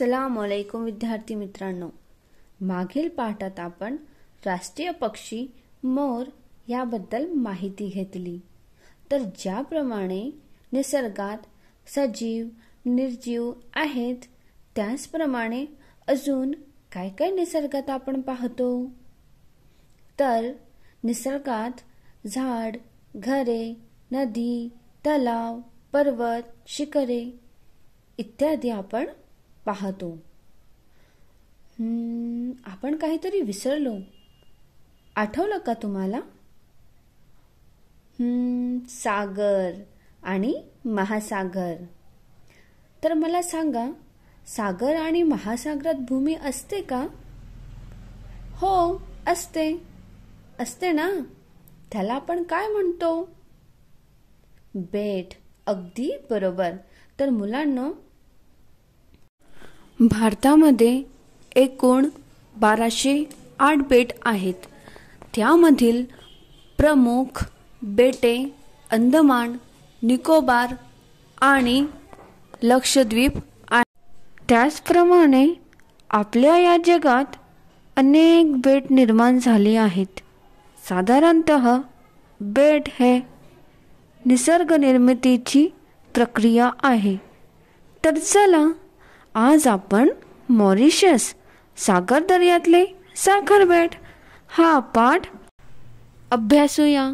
सलाम अलैकुम विद्यार्थी मित्रांनो मागील पाठात आपण राष्ट्रीय पक्षी मोर याबद्दल माहिती घेतली तर ज्याप्रमाणे निसर्गात सजीव निर्जीव आहेत त्याचप्रमाणे अजून काय काय निसर्गात आपण पाहतो तर निसर्गात झाड घरे नदी तलाव पर्वत शिखरे इत्यादी आपण पाहतो आपण काहीतरी विसरलो आठवलं का तुम्हाला सागर आणि महासागर तर मला सांगा सागर आणि महासागरात भूमी असते का हो असते असते ना त्याला आपण काय म्हणतो बेट अगदी बरोबर तर मुलांना भारतामध्ये एकूण बाराशे आठ बेट आहेत त्यामधील प्रमुख बेटे अंदमान निकोबार आणि लक्षद्वीप आहे त्याचप्रमाणे आपल्या या जगात अनेक बेट निर्माण झाली आहेत साधारणत बेट हे निसर्गनिर्मितीची प्रक्रिया आहे तर चला आज आपण मॉरिशस सागर दर्यातले साखर बेट हा पाठ अभ्यासूया